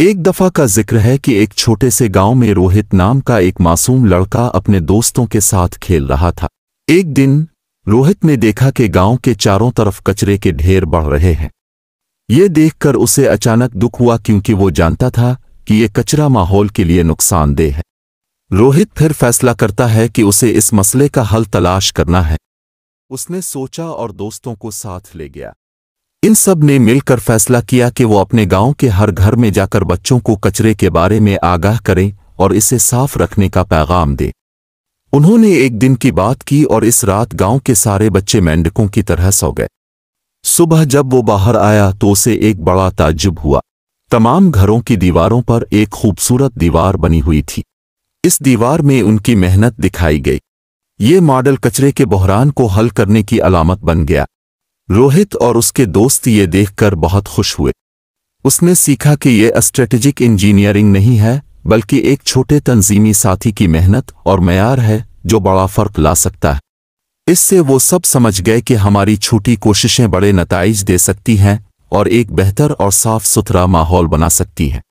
एक दफा का जिक्र है कि एक छोटे से गांव में रोहित नाम का एक मासूम लड़का अपने दोस्तों के साथ खेल रहा था एक दिन रोहित ने देखा कि गांव के चारों तरफ कचरे के ढेर बढ़ रहे हैं ये देखकर उसे अचानक दुख हुआ क्योंकि वो जानता था कि ये कचरा माहौल के लिए नुकसानदेह है रोहित फिर फैसला करता है कि उसे इस मसले का हल तलाश करना है उसने सोचा और दोस्तों को साथ ले गया इन सब ने मिलकर फैसला किया कि वो अपने गांव के हर घर में जाकर बच्चों को कचरे के बारे में आगाह करें और इसे साफ रखने का पैगाम दें उन्होंने एक दिन की बात की और इस रात गांव के सारे बच्चे मेंढकों की तरह सो गए सुबह जब वो बाहर आया तो उसे एक बड़ा ताज्जुब हुआ तमाम घरों की दीवारों पर एक खूबसूरत दीवार बनी हुई थी इस दीवार में उनकी मेहनत दिखाई गई ये मॉडल कचरे के बहरान को हल करने की अलामत बन गया रोहित और उसके दोस्त ये देखकर बहुत खुश हुए उसने सीखा कि ये स्ट्रेटेजिक इंजीनियरिंग नहीं है बल्कि एक छोटे तंजीमी साथी की मेहनत और मैार है जो बड़ा फर्क ला सकता है इससे वो सब समझ गए कि हमारी छोटी कोशिशें बड़े नतज दे सकती हैं और एक बेहतर और साफ सुथरा माहौल बना सकती हैं